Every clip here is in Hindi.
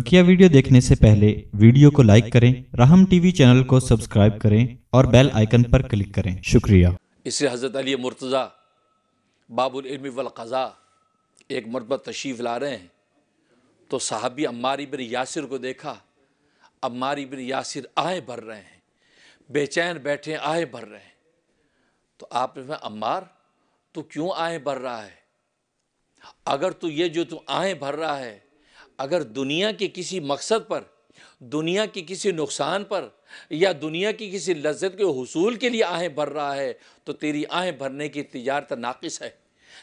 बकिया वीडियो देखने से पहले वीडियो को लाइक करें राहम टीवी चैनल को सब्सक्राइब करें और बेल आइकन पर क्लिक करें शुक्रिया इसे हज़रत अली मुर्तज़ा वल वलक़ा एक मरतबा तशरीफ़ ला रहे हैं तो साहबी अम्मारी बिन यासिर को देखा अम्मारी बिन यासिर आए भर रहे हैं बेचैन बैठे आए भर रहे हैं तो आपने अम्मार तू क्यों आए भर रहा है अगर तू ये जो तू आए भर रहा है अगर दुनिया के किसी मकसद पर दुनिया के किसी नुकसान पर या दुनिया की किसी लज्जत के हसूल के लिए आहें भर रहा है तो तेरी आहें भरने की तजारत नाकस है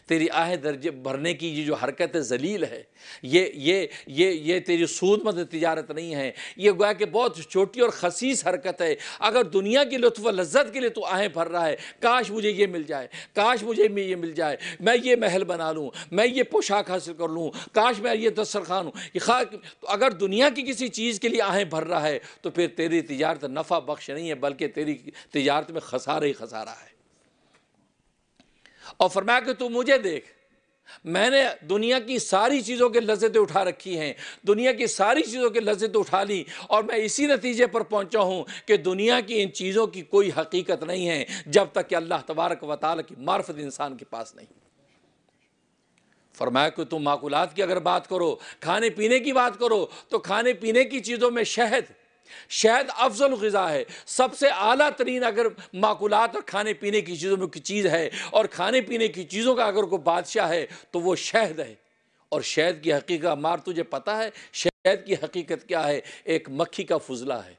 तेरी आह दर्जे भरने की ये जो हरकत है जलील है ये ये ये ये तेरी सूदमद तजारत नहीं है ये गोया कि बहुत छोटी और खसीस हरकत है अगर दुनिया की लुत्फ लज्जत के लिए तो आहें भर रहा है काश मुझे ये मिल जाए काश मुझे ये मिल जाए मैं ये महल बना लूँ मैं ये पोशाक हासिल कर लूँ काश मैं ये खान हूँ ये खा तो अगर दुनिया की किसी चीज़ के लिए आहें भर रहा है तो फिर तेरी तजारत नफ़ा बख्श नहीं है बल्कि तेरी तजारत में खसारा ही खसारा है और फरमाया कि तू मुझे देख मैंने दुनिया की सारी चीज़ों के लज्जतें उठा रखी हैं दुनिया की सारी चीज़ों के लज्जतें तो उठा ली और मैं इसी नतीजे पर पहुंचा हूं कि दुनिया की इन चीज़ों की कोई हकीकत नहीं है जब तक कि अल्लाह तबारक व ताल की मार्फत इंसान के पास नहीं फरमाया कि तुम माकूलात की अगर बात करो खाने पीने की बात करो तो खाने पीने की चीज़ों में शहद शहद अफजल गज़ा है सबसे अला तरीन अगर माकूलत और खाने पीने की चीज़ों में चीज़ है और खाने पीने की चीज़ों का अगर कोई बादशाह है तो वह शहद है और शहद की हकीकत मार तुझे पता है शहद की हकीकत क्या है एक मक्खी का फजला है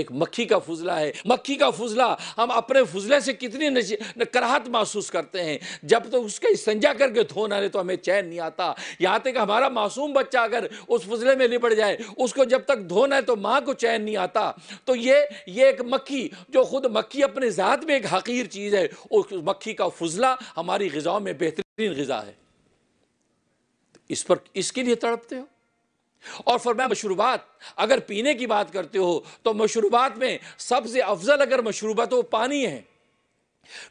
एक मक्खी का फुजला है मक्खी का फुजला हम अपने फुजले से कितनी कराहत महसूस करते हैं जब तो उसका संजा करके धोना ना ले तो हमें चैन नहीं आता यहाँ तक हमारा मासूम बच्चा अगर उस फुजले में लिपट जाए उसको जब तक धोना है तो माँ को चैन नहीं आता तो ये ये एक मक्खी जो खुद मक्खी अपने ज़ात में एक हकीर चीज़ है उस मक्खी का फुजला हमारी गज़ाओं में बेहतरीन गज़ा है इस पर इसके लिए तड़पते हो और फरमाया मशरूबात अगर पीने की बात करते हो तो मशरूबात में सबसे अफजल अगर मशरूबा तो पानी है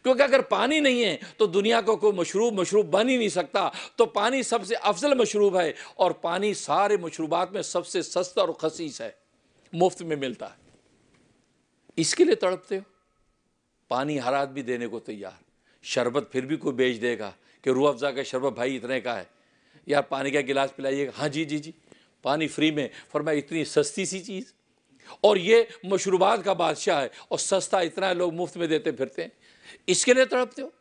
क्योंकि अगर पानी नहीं है तो दुनिया को कोई मशरूब मशरूब बन ही नहीं सकता तो पानी सबसे अफजल मशरूब है और पानी सारे मशरूबात में सबसे सस्ता और खसीस है मुफ्त में मिलता है इसके लिए तड़पते हो पानी हर आदमी देने को तैयार शरबत फिर भी कोई बेच देगा कि रूह अफजा का शरबत भाई इतने का है यार पानी का गिलास पिलाइएगा हाँ जी जी जी पानी फ्री में फरमाया इतनी सस्ती सी चीज़ और ये मशरूबात का बादशाह है और सस्ता इतना है लोग मुफ्त में देते फिरते हैं इसके लिए तड़पते हो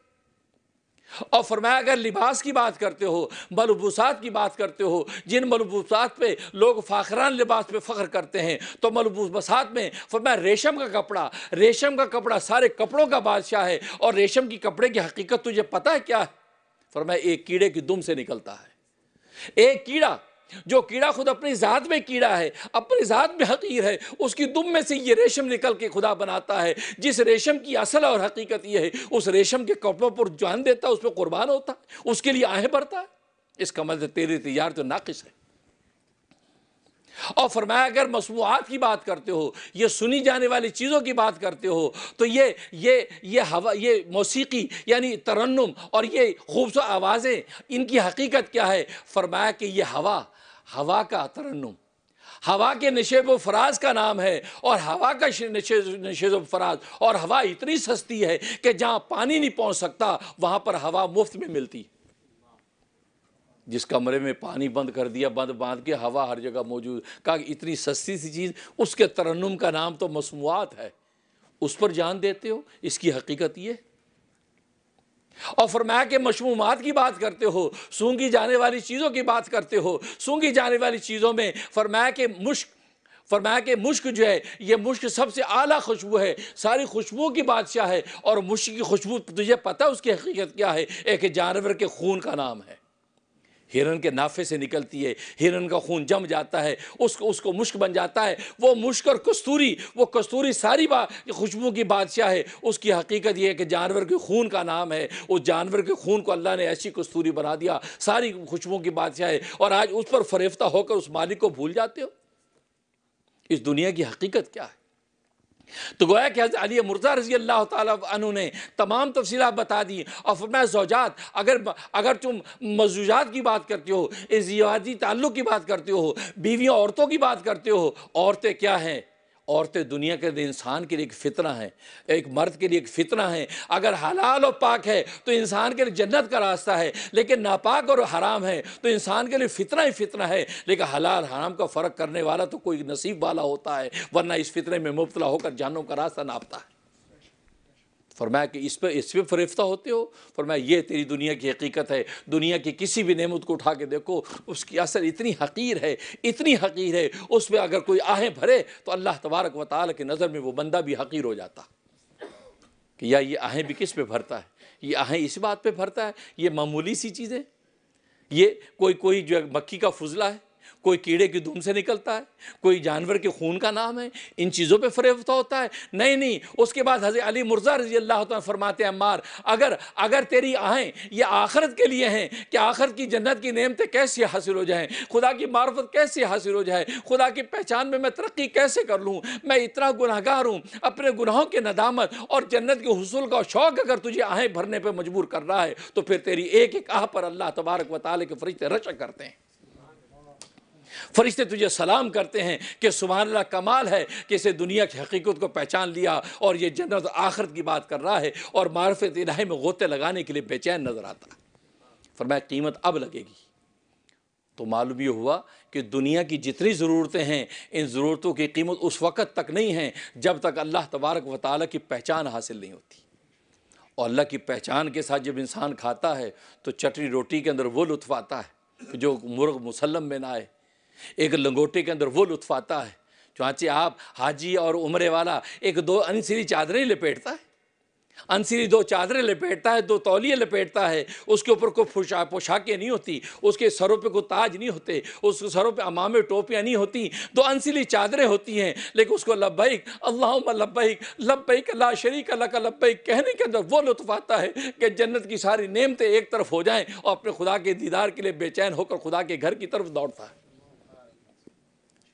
और फरमाया अगर लिबास की बात करते हो मलबूसात की बात करते हो जिन मलबूसात पे लोग फ़ाखरान लिबास पे फ़ख्र करते हैं तो मलबूसात में फरमाया रेशम का कपड़ा रेशम का कपड़ा सारे कपड़ों का बादशाह है और रेशम की कपड़े की हकीकत तुझे पता है क्या है फरमाया एक कीड़े की दुम से निकलता है एक कीड़ा जो कीड़ा खुद अपनी ज़ात में कीड़ा है अपनी ज़ात में हकीर है उसकी दुम में से ये रेशम निकल के खुदा बनाता है जिस रेशम की असल और हकीकत यह है उस रेशम के कपड़ों पर जान देता है उस पर कुर्बान होता है उसके लिए आहें भरता है इसका मतलब तेरे तैयार तो नाकिस है और फरमाया अगर मसनूआत की बात करते हो ये सुनी जाने वाली चीज़ों की बात करते हो तो ये ये ये हवा ये मौसीकी यानी तरन्नम और ये खूबसूरत आवाज़ें इनकी हकीकत क्या है फरमाया कि ये हवा हवा का तरन्नुम हवा के नशेब फराज का नाम है और हवा का नशेब फराज और हवा इतनी सस्ती है कि जहां पानी नहीं पहुंच सकता वहां पर हवा मुफ्त में मिलती जिस कमरे में पानी बंद कर दिया बंद बांध के हवा हर जगह मौजूद का इतनी सस्ती सी चीज़ उसके तरन्नुम का नाम तो मसमुआत है उस पर जान देते हो इसकी हकीकत यह है और फरमाया कि मशमूमात की बात करते हो सूंगी जाने वाली चीज़ों की बात करते हो सूंगी जाने वाली चीज़ों में फरमाया कि मुश्क फरमाया कि मुश्क जो है ये मुश्क सबसे आला खुशबू है सारी खुशबू की बादशाह है और मुश्क की खुशबू तुझे पता उसकी हकीकत क्या है एक जानवर के खून का नाम है हिरन के नाफे से निकलती है हिरन का खून जम जाता है उसको उसको मुश्क बन जाता है वो मुश्क और कस्तूरी वो कस्तूरी सारी बा खुशबू की बादशाह है उसकी हकीकत यह है कि जानवर के खून का नाम है उस जानवर के खून को अल्लाह ने ऐसी कस्तूरी बना दिया सारी खुशबू की बादशाह है और आज उस पर फरेफ्ता होकर उस मालिक को भूल जाते हो इस दुनिया की हकीकत क्या है तो गोया कि अली मुर्जा रजी अल्लाह तु ने तमाम तफसीला बता दी और फरमाया जौजात अगर अगर तुम मजूजात की बात करते हो इजियाजी ताल्लुक़ की बात करते हो बीवियों औरतों की बात करते हो औरतें क्या हैं औरतें दुनिया के इंसान के लिए एक फितना है एक मर्द के लिए एक फितना है अगर हलाल और पाक है तो इंसान के लिए जन्नत का रास्ता है लेकिन नापाक और हराम है तो इंसान के लिए फितना ही फितना है लेकिन हलाल हराम का फ़र्क करने वाला तो कोई नसीब वाला होता है वरना इस फितने में मुबतला होकर जानों का रास्ता नापता है फरमाया कि इस पर इस पर फरिफ्ता होते हो फरमाया ये तेरी दुनिया की हकीकत है दुनिया की किसी भी नेमत को उठा के देखो उसकी असर इतनी हकीर है इतनी हकीर है उस पर अगर कोई आहें भरे तो अल्लाह तबारक व ताल की नज़र में वो बंदा भी हकीर हो जाता कि या ये आहें भी किस पे भरता है ये आहें इस बात पर भरता है ये मामूली सी चीज़ें ये कोई कोई जो मक्खी का फजला है कोई कीड़े की धूम से निकलता है कोई जानवर के खून का नाम है इन चीज़ों पर फरेफ्ता होता है नहीं नहीं उसके बाद हज़र अली मुर्जा रजी अल्लाह फरमाते हैं मार अगर अगर तेरी आहें ये आखरत के लिए हैं कि आखरत की जन्नत की नियमतें कैसे हासिल हो जाएँ खुदा की मार्फत कैसे हासिल हो जाए खुदा की पहचान में मैं तरक्की कैसे कर लूँ मैं इतना गुनागार हूँ अपने गुनाहों के नदामत और जन्नत के हसूल का शौक अगर तुझे आहें भरने पर मजबूर कर रहा है तो फिर तेरी एक एक आह पर अल्लाह तबारक वाली के फरिश्ते रचा करते हैं फरिश्ते तुझे सलाम करते हैं कि सुबहानला कमाल है कि इसे दुनिया की हकीकत को पहचान लिया और ये जन्नत आखरत की बात कर रहा है और मार्फत इलाही में गोते लगाने के लिए बेचैन नज़र आता फरमाया कीमत अब लगेगी तो मालूम यह हुआ कि दुनिया की जितनी ज़रूरतें हैं इन ज़रूरतों की कीमत उस वक़्त तक नहीं है जब तक अल्लाह तबारक व ताली की पहचान हासिल नहीं होती और अल्लाह की पहचान के साथ जब इंसान खाता है तो चटनी रोटी के अंदर वो लुत्फ आता है जो मुर्ग मुसलम में ना आए एक लंगोटे के अंदर वो लुत्फ आता है चौंचे आप हाजी और उम्रे वाला एक दो अनसिरी चादरें लपेटता है अनसिरी दो चादरें लपेटता है दो तौलिए लपेटता है उसके ऊपर कोई पोशा पोशाकें नहीं होती उसके सरों पे कोई ताज नहीं होते उसके सरों पे अमामे टोपियाँ नहीं होती दो अनसिली चादरें होती हैं लेकिन उसको लब्बैक अल्लाह लब्बैक लब्बैक ला शरीक अल्लाह का लब्बैक कहने के अंदर वो लुत्फ आता है कि जन्नत की सारी नेमतें एक तरफ हो जाएँ और अपने खुदा के दीदार के लिए बेचैन होकर खुदा के घर की तरफ दौड़ता है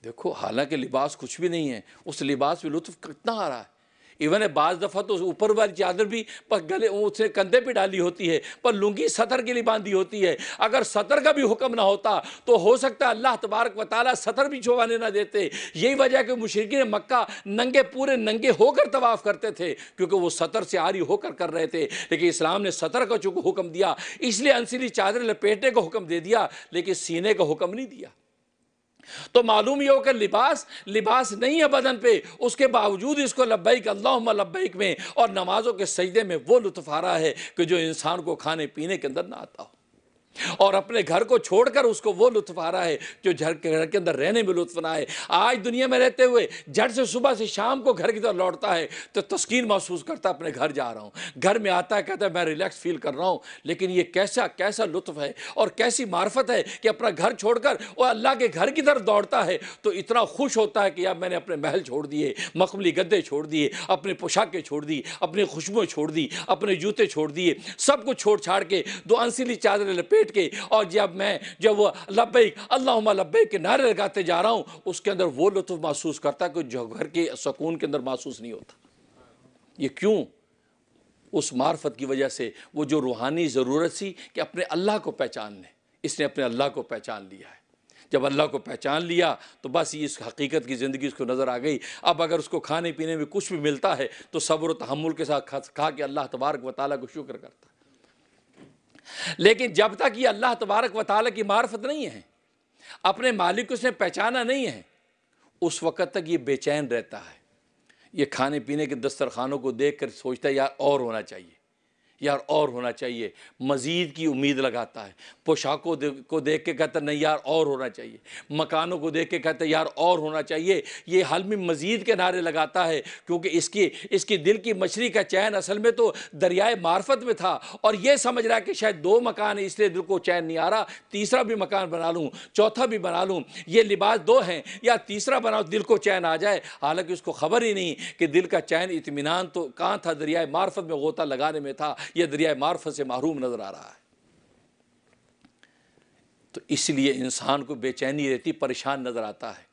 देखो हालांकि लिबास कुछ भी नहीं है उस लिबास में लुत्फ कितना आ रहा है इवन है बाज़ दफ़ा तो ऊपर वाली चादर भी पर गले उसने कंधे पे डाली होती है पर लुंगी सतर के लिए बांधी होती है अगर सतर का भी हुक्म ना होता तो हो सकता अल्लाह तबारक व ताली सतर भी छुपाने ना देते यही वजह कि मुशरकिन मक्का नंगे पूरे नंगे होकर तवाफ़ करते थे क्योंकि वो सतर से आरी होकर कर रहे थे लेकिन इस्लाम ने सतर का चूँकि हुक्म दिया इसलिए अनसिली चादर लपेटने का हुक्म दे दिया लेकिन सीने का हुक्म नहीं दिया तो मालूम ये हो कि लिबास लिबास नहीं है बदन पे उसके बावजूद इसको लब्बैक अल्लाह लब्बैक में और नमाजों के सजदे में वो लुत्फ आ रहा है कि जो इंसान को खाने पीने के अंदर ना आता हो और अपने घर को छोड़कर उसको वो लुत्फ आ रहा है जो घर के घर के अंदर रहने में लुत्फ ना है आज दुनिया में रहते हुए झट से सुबह से शाम को घर की तरफ लौटता है तो तस्किन महसूस करता अपने घर जा रहा हूँ घर में आता है कहता है मैं रिलैक्स फील कर रहा हूँ लेकिन ये कैसा कैसा लुत्फ है और कैसी मार्फत है कि अपना घर छोड़कर वो अल्लाह के घर की तरफ दौड़ता है तो इतना खुश होता है कि यार मैंने अपने महल छोड़ दिए मखमली गद्दे छोड़ दिए अपने पोशाकें छोड़ दी अपनी खुशबुएँ छोड़ दी अपने जूते छोड़ दिए सब कुछ छोड़ छाड़ के दो अंसिली चादरें लपेट के गई और जब मैं जब वो लबैक अल्लाह लब्बैक के नारे लगाते जा रहा हूँ उसके अंदर वो लुत्फ महसूस करता कि जो घर के सुकून के अंदर महसूस नहीं होता ये क्यों उस मार्फत की वजह से वो जो रूहानी ज़रूरत सी कि अपने अल्लाह को पहचान लें इसने अपने अल्लाह को पहचान लिया है जब अल्लाह को पहचान लिया तो बस ये इस हकीकत की ज़िंदगी उसको नज़र आ गई अब अगर उसको खाने पीने में कुछ भी मिलता है तो सब्र तहमुल के साथ खा के अल्लाह तबारक वाली को शुक्र करता है लेकिन जब तक ये अल्लाह तबारक व ताल की मार्फत नहीं है अपने मालिक को उसने पहचाना नहीं है उस वक़्त तक ये बेचैन रहता है ये खाने पीने के दस्तरखानों को देख कर सोचता है यार और होना चाहिए यार और होना चाहिए मज़ीद की उम्मीद लगाता है पोशाकों को देख के कहता नहीं यार और होना चाहिए मकानों को देख के कहता यार और होना चाहिए ये हल में मज़ीद के नारे लगाता है क्योंकि इसकी इसकी दिल की मछली का चैन असल में तो दरियाए मार्फत में था और ये समझ रहा है कि शायद दो मकान है इसलिए दिल को चैन नहीं आ रहा तीसरा भी मकान बना लूँ चौथा भी बना लूँ ये लिबास दो हैं या तीसरा बनाओ दिल को चैन आ जाए हालांकि उसको खबर ही नहीं कि दिल का चैन इतमान तो कहाँ था दरियाए मार्फत में गोता लगाने में था यह दरिया मार्फत से महरूम नज़र आ रहा है तो इसलिए इंसान को बेचैनी रहती परेशान नज़र आता है